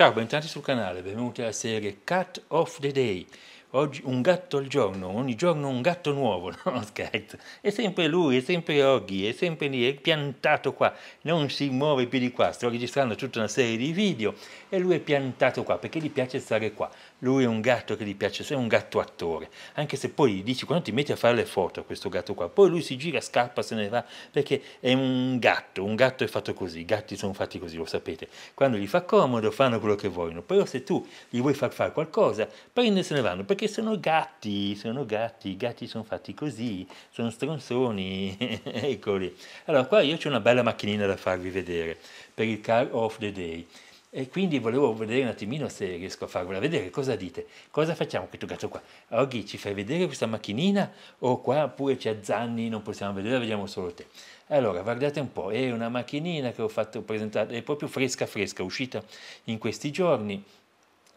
Ciao, bentornati sul canale, benvenuti alla serie Cut of the Day oggi un gatto al giorno, ogni giorno un gatto nuovo, no scherzo, è sempre lui, è sempre Oggi, è sempre lì, è piantato qua, non si muove più di qua, sto registrando tutta una serie di video e lui è piantato qua perché gli piace stare qua, lui è un gatto che gli piace, è un gatto attore, anche se poi gli dici quando ti metti a fare le foto a questo gatto qua, poi lui si gira, scappa, se ne va, perché è un gatto, un gatto è fatto così, i gatti sono fatti così, lo sapete, quando gli fa comodo fanno quello che vogliono, però se tu gli vuoi far fare qualcosa, prende e se ne vanno, perché perché sono gatti, sono gatti, i gatti sono fatti così, sono stronzoni, eccoli. Allora qua io ho una bella macchinina da farvi vedere per il car of the day e quindi volevo vedere un attimino se riesco a farvela vedere, cosa dite? Cosa facciamo questo gatto qua? Oggi ci fai vedere questa macchinina o qua pure c'è Zanni, non possiamo vedere, vediamo solo te. Allora, guardate un po', è una macchinina che ho fatto presentare, è proprio fresca fresca, uscita in questi giorni,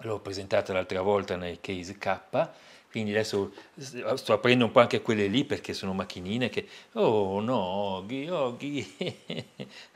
l'ho presentata l'altra volta nel case K, quindi adesso sto aprendo un po' anche quelle lì perché sono macchinine che, oh no, Oghi, Oghi,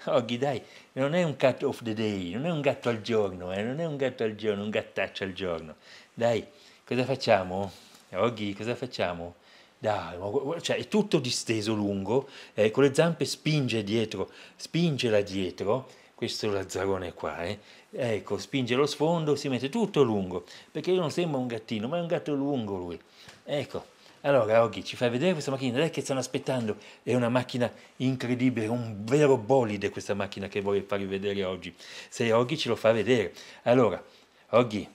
Oghi dai, non è un cat of the day, non è un gatto al giorno, eh, non è un gatto al giorno, un gattaccio al giorno, dai, cosa facciamo? Oghi, cosa facciamo? Dai, cioè è tutto disteso lungo, eh, con le zampe spinge dietro, spingela dietro, questo lazzarone qua, eh? ecco, spinge lo sfondo, si mette tutto lungo, perché lui non sembra un gattino, ma è un gatto lungo lui, ecco. Allora, Oggi, ci fai vedere questa macchina? Dai che stanno aspettando, è una macchina incredibile, un vero bolide questa macchina che vorrei farvi vedere oggi, se Oggi ce lo fa vedere. Allora, Oggi,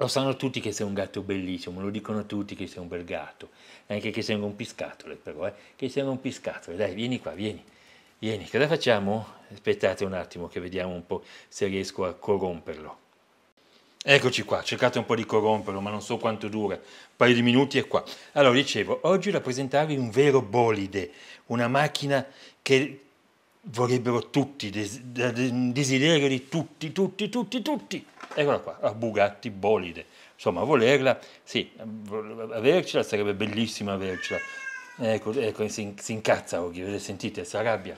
lo sanno tutti che sei un gatto bellissimo, lo dicono tutti che sei un bel gatto, anche che sei un piscatole però, eh? che sei un piscatole, dai vieni qua, vieni. Vieni, cosa facciamo? Aspettate un attimo che vediamo un po' se riesco a corromperlo. Eccoci qua, cercate un po' di corromperlo, ma non so quanto dura, un paio di minuti e qua. Allora, dicevo, oggi da presentarvi un vero bolide, una macchina che vorrebbero tutti, des desiderio di tutti, tutti, tutti, tutti. Eccola qua, Bugatti bolide. Insomma, volerla, sì, avercela sarebbe bellissimo avercela, Ecco, ecco si, si incazza Oghi, sentite, si arrabbia.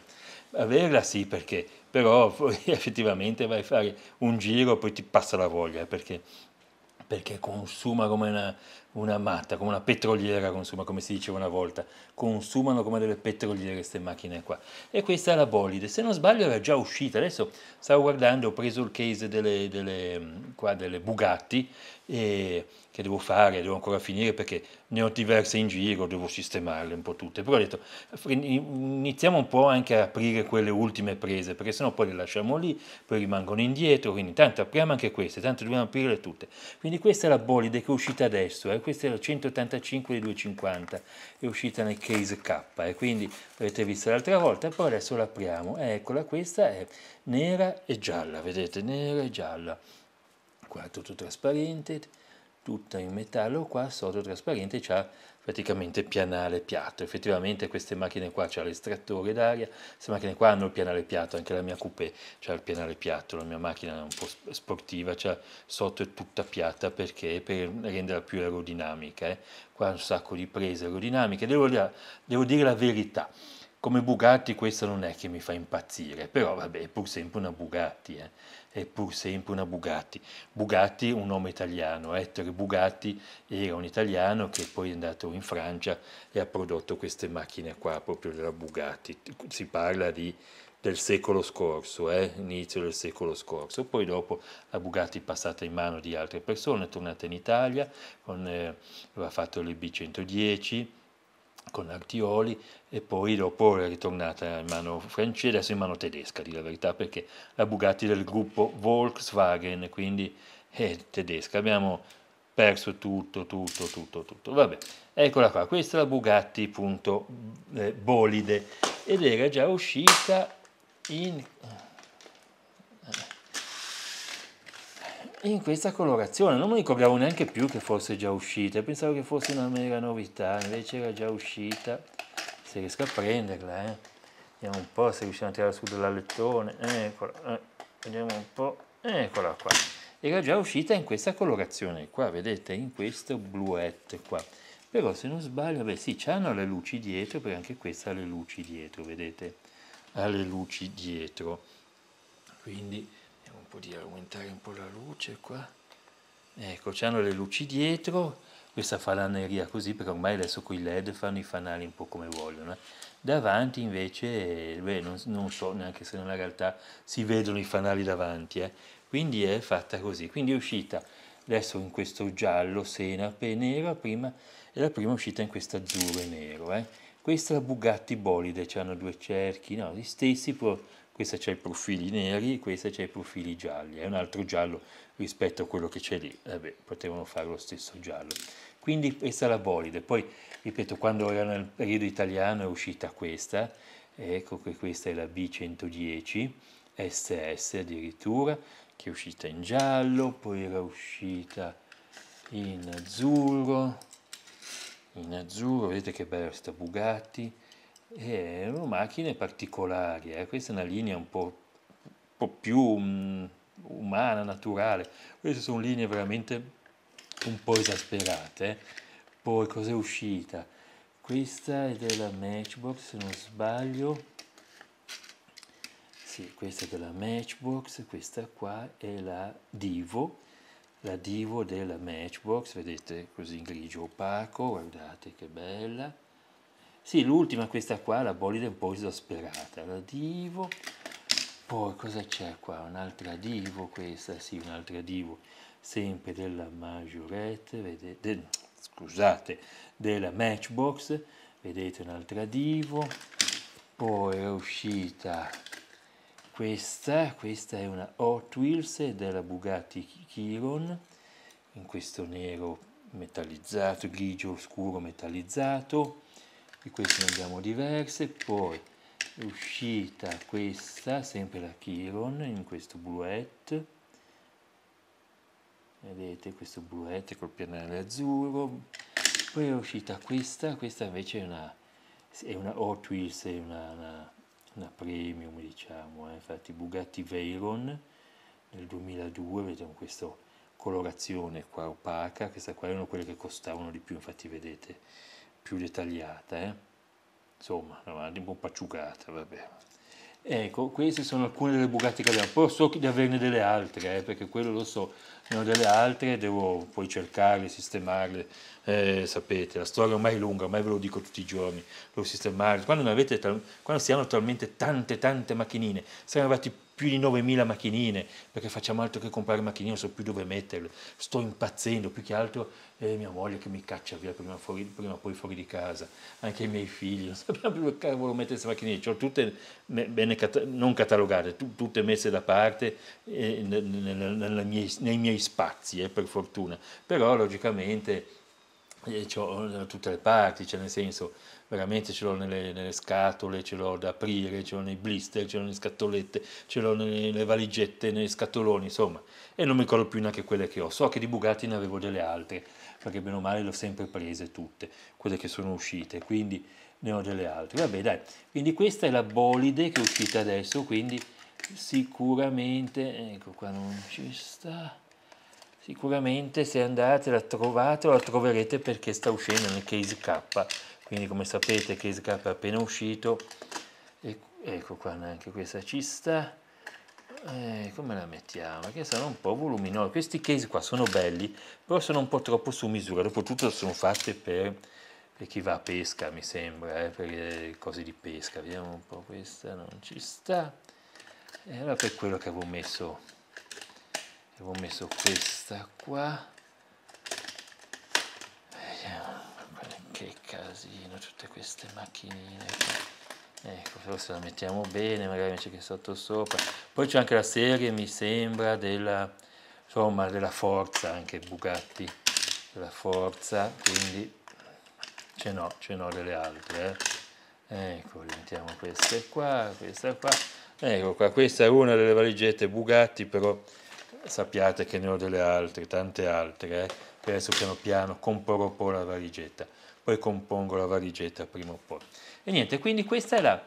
Averla sì perché, però poi effettivamente vai a fare un giro poi ti passa la voglia eh, perché, perché consuma come una, una matta, come una petroliera consuma, come si diceva una volta, consumano come delle petroliere queste macchine qua. E questa è la Bolide, se non sbaglio era già uscita, adesso stavo guardando, ho preso il case delle, delle, qua, delle Bugatti, e, che devo fare, devo ancora finire perché ne ho diverse in giro, devo sistemarle un po' tutte, però ho detto iniziamo un po' anche a aprire quelle ultime prese, perché sennò poi le lasciamo lì, poi rimangono indietro, quindi tanto apriamo anche queste, tanto dobbiamo aprirle tutte. Quindi questa è la Bolide che è uscita adesso, eh? questa era 185 di 250, è uscita nel case K e eh, quindi l'avete vista l'altra volta, poi adesso l'apriamo, eh, eccola questa è nera e gialla, vedete nera e gialla, qua tutto trasparente, tutta in metallo, qua sotto trasparente c'ha praticamente pianale piatto. Effettivamente queste macchine qua c'è l'estrattore d'aria, queste macchine qua hanno il pianale piatto, anche la mia coupé ha il pianale piatto, la mia macchina è un po' sportiva, cioè sotto è tutta piatta perché per renderla più aerodinamica. Eh. Qua un sacco di prese aerodinamiche, devo, devo dire la verità come Bugatti questa non è che mi fa impazzire, però vabbè, è pur sempre una Bugatti, eh. è pur sempre una Bugatti. Bugatti un nome italiano, eh. Ettore Bugatti era un italiano che poi è andato in Francia e ha prodotto queste macchine qua, proprio della Bugatti. Si parla di del secolo scorso, eh? inizio del secolo scorso. Poi dopo la Bugatti è passata in mano di altre persone, è tornata in Italia, con, eh, aveva fatto le B110, con Artioli e poi dopo è ritornata in mano francese, adesso in mano tedesca, di la verità, perché la Bugatti del gruppo Volkswagen, quindi è eh, tedesca. Abbiamo perso tutto, tutto, tutto, tutto. Vabbè, eccola qua, questa è la Bugatti, punto, eh, bolide, ed era già uscita in in questa colorazione. Non mi ricordavo neanche più che fosse già uscita, pensavo che fosse una mera novità, invece era già uscita. Se riesco a prenderla, eh. Vediamo un po' se riusciamo a tirare su dell'alettone. Eccola, eh. vediamo un po'. Eccola qua. Era già uscita in questa colorazione qua, vedete, in questo bluette qua. Però se non sbaglio, beh sì, c'hanno le luci dietro, perché anche questa ha le luci dietro, vedete? Ha le luci dietro. Quindi po' di aumentare un po' la luce qua. Ecco, c'hanno le luci dietro, questa falaneria così, perché ormai adesso con i LED fanno i fanali un po' come vogliono. Eh. Davanti invece, beh, non, non, so neanche se nella realtà si vedono i fanali davanti, eh. quindi è fatta così. Quindi è uscita adesso in questo giallo senape nero, prima, e la prima è uscita in questo azzurro e nero. Eh. Questa è la Bugatti Bolide, c'hanno due cerchi, no, gli stessi, però questa c'è i profili neri, questa c'è i profili gialli, è un altro giallo rispetto a quello che c'è lì, vabbè, eh potevano fare lo stesso giallo. Quindi questa è la bolide, poi ripeto, quando era nel periodo italiano è uscita questa, ecco che questa è la B110, SS addirittura, che è uscita in giallo, poi era uscita in azzurro, in azzurro, vedete che bella questa Bugatti, eh, erano macchine particolari, eh? questa è una linea un po', un po più um, umana, naturale, queste sono linee veramente un po' esasperate. Eh. Poi cos'è uscita? Questa è della Matchbox, se non sbaglio. Sì, questa è della Matchbox, questa qua è la Divo, la Divo della Matchbox, vedete così in grigio opaco, guardate che bella sì, l'ultima questa qua, la bolide un po' esasperata. La divo. Poi cosa c'è qua? Un'altra divo questa, sì, un'altra divo. Sempre della Majorette, vedete, de, scusate, della Matchbox. Vedete un'altra divo. Poi è uscita questa, questa è una Hot Wheels della Bugatti Chiron, in questo nero metallizzato, grigio scuro metallizzato di queste ne abbiamo diverse, poi è uscita questa, sempre la Chiron, in questo bluette, vedete questo bluette col pianale azzurro, poi è uscita questa, questa invece è una, è una Hot Wheels, è una, una, una premium diciamo, eh? infatti Bugatti Veyron nel 2002, vediamo questa colorazione qua opaca, questa qua erano quelle che costavano di più, infatti vedete più dettagliata, eh? insomma, un po' pacciucata, vabbè. Ecco, queste sono alcune delle Bugatti che abbiamo, poi so di averne delle altre, eh, perché quello lo so, ne ho delle altre, devo poi cercarle, sistemarle, eh, sapete, la storia ormai è lunga, ormai ve lo dico tutti i giorni, devo sistemarle, quando, avete quando si hanno talmente tante, tante macchinine, siamo arrivati più di 9.000 macchinine, perché facciamo altro che comprare macchinine, non so più dove metterle, sto impazzendo, più che altro eh, mia moglie che mi caccia via prima, o poi fuori di casa, anche i miei figli, non sappiamo più dove cavolo mettere queste macchinine, ho tutte bene, non catalogate, tutte messe da parte eh, mie, nei miei spazi, eh, per fortuna, però logicamente eh, ho da eh, tutte le parti, cioè nel senso veramente ce l'ho nelle, nelle scatole, ce l'ho da aprire, ce l'ho nei blister, ce l'ho nelle scatolette, ce l'ho nelle valigette, nei scatoloni, insomma, e non mi ricordo più neanche quelle che ho. So che di Bugatti ne avevo delle altre, perché bene o male le ho sempre prese tutte, quelle che sono uscite, quindi ne ho delle altre. Vabbè, dai, quindi questa è la Bolide che è uscita adesso, quindi sicuramente, ecco qua non ci sta, sicuramente se andate la trovate la troverete perché sta uscendo nel case K quindi come sapete Case Cup è appena uscito e, ecco qua neanche questa ci sta eh, come la mettiamo? Che sono un po' voluminosi. Questi case qua sono belli, però sono un po' troppo su misura. Dopotutto sono fatte per, per chi va a pesca, mi sembra, eh, per le cose di pesca. Vediamo un po', questa non ci sta. E allora per quello che avevo messo, avevo messo questa qua. casino tutte queste macchinine qua. ecco forse la mettiamo bene magari invece che sotto sopra poi c'è anche la serie mi sembra della insomma della forza anche Bugatti della forza quindi ce n'ho ce n'ho delle altre eh. ecco mettiamo queste qua questa qua ecco qua questa è una delle valigette Bugatti però sappiate che ne ho delle altre tante altre eh, adesso piano piano comprerò poi la valigetta poi compongo la valigetta prima o poi. E niente, quindi questa è la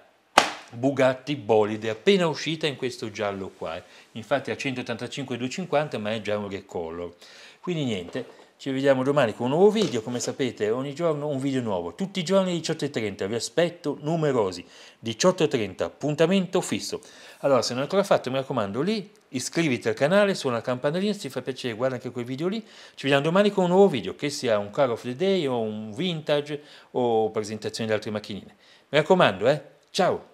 Bugatti Bolide, appena uscita in questo giallo qua, infatti a 185,250 ma è già un recolor. Quindi niente, ci vediamo domani con un nuovo video, come sapete ogni giorno un video nuovo, tutti i giorni 18.30, vi aspetto numerosi, 18.30, appuntamento fisso. Allora se non l'ho ancora fatto mi raccomando lì, iscriviti al canale, suona la campanellina, ti fa piacere, guarda anche quei video lì. Ci vediamo domani con un nuovo video, che sia un car of the day o un vintage o presentazione di altre macchinine. Mi raccomando, eh? Ciao!